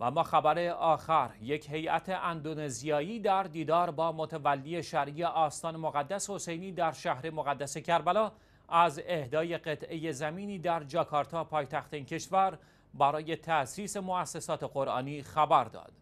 و ما خبر آخر یک هیئت اندونزیایی در دیدار با متولی شرعی آستان مقدس حسینی در شهر مقدس کربلا از اهدای قطعه زمینی در جاکارتا پایتخت این کشور برای تأسیس مؤسسات قرآنی خبر داد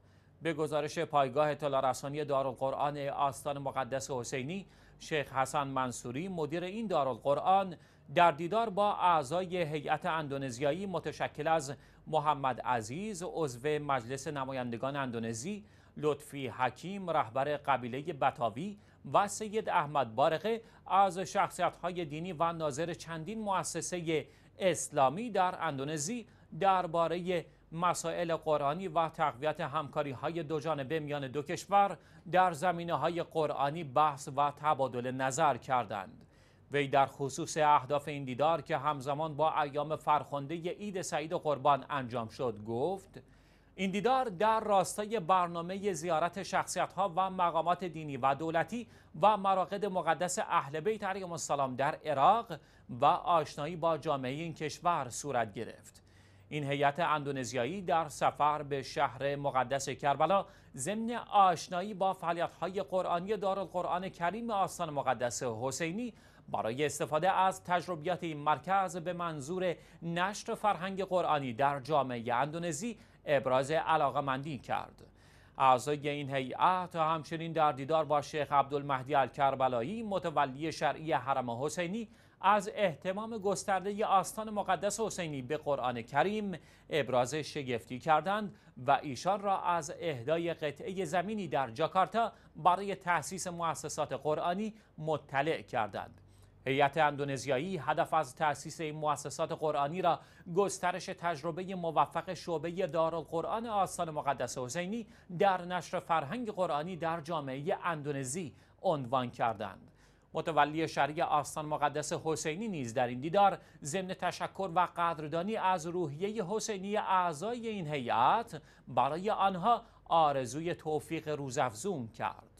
به گزارش پایگاه اطلاع رسانی دارالقرآن آستان مقدس حسینی شیخ حسن منصوری مدیر این دارالقرآن در دیدار با اعضای هیئت اندونزیایی متشکل از محمد عزیز عضو مجلس نمایندگان اندونزی لطفی حکیم رهبر قبیله بتاوی و سید احمد بارقه از شخصیت‌های دینی و ناظر چندین مؤسسه اسلامی در اندونزی درباره مسائل قرآنی و تقویت همکاری های دو جانبه میان دو کشور در زمینه های قرآنی بحث و تبادل نظر کردند. وی در خصوص اهداف این دیدار که همزمان با ایام فرخنده عید سعید قربان انجام شد گفت این دیدار در راستای برنامه زیارت شخصیت ها و مقامات دینی و دولتی و مراقد مقدس اهل بیت علیهم السلام در عراق و آشنایی با جامعه این کشور صورت گرفت. این هیئت اندونزیایی در سفر به شهر مقدس کربلا ضمن آشنایی با فعالیت‌های قرآنی دارالقرآن کریم آستان مقدس حسینی برای استفاده از تجربیات این مرکز به منظور نشر فرهنگ قرآنی در جامعه اندونزی ابراز علاقمندی کرد. اعضای این هیئت همچنین در دیدار با شیخ عبدالمهدی الکربلایی متولی شرعی حرم حسینی از احتمام گسترده آستان مقدس حسینی به قرآن کریم ابراز شگفتی کردند و ایشان را از اهدای قطعه زمینی در جاکارتا برای تأسیس مؤسسات قرآنی مطلع کردند. هیئت اندونزیایی هدف از تأسیس این مؤسسات قرآنی را گسترش تجربه موفق شعبه دارالقرآن آستان مقدس حسینی در نشر فرهنگ قرآنی در جامعه اندونزی عنوان کردند. متولی شرعی آستان مقدس حسینی نیز در این دیدار ضمن تشکر و قدردانی از روحیه حسینی اعضای این هیئت برای آنها آرزوی توفیق روزافزون کرد.